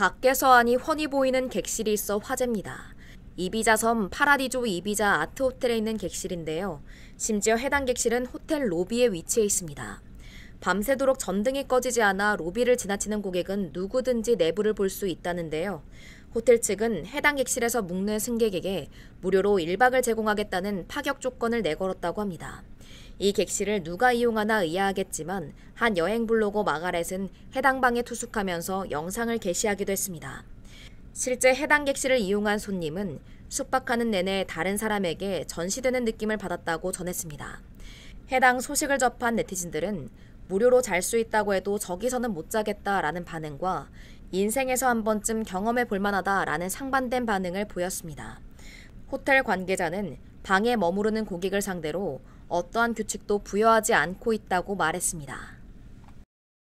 밖에서 하니 훤히 보이는 객실이 있어 화제입니다. 이비자 섬 파라디조 이비자 아트 호텔에 있는 객실인데요. 심지어 해당 객실은 호텔 로비에 위치해 있습니다. 밤새도록 전등이 꺼지지 않아 로비를 지나치는 고객은 누구든지 내부를 볼 수 있다는데요. 호텔 측은 해당 객실에서 묵는 승객에게 무료로 1박을 제공하겠다는 파격 조건을 내걸었다고 합니다. 이 객실을 누가 이용하나 의아하겠지만 한 여행 블로거 마가렛은 해당 방에 투숙하면서 영상을 게시하기도 했습니다. 실제 해당 객실을 이용한 손님은 숙박하는 내내 다른 사람에게 전시되는 느낌을 받았다고 전했습니다. 해당 소식을 접한 네티즌들은 무료로 잘 수 있다고 해도 저기서는 못 자겠다라는 반응과 인생에서 한 번쯤 경험해 볼 만하다라는 상반된 반응을 보였습니다. 호텔 관계자는 방에 머무르는 고객을 상대로 어떠한 규칙도 부여하지 않고 있다고 말했습니다.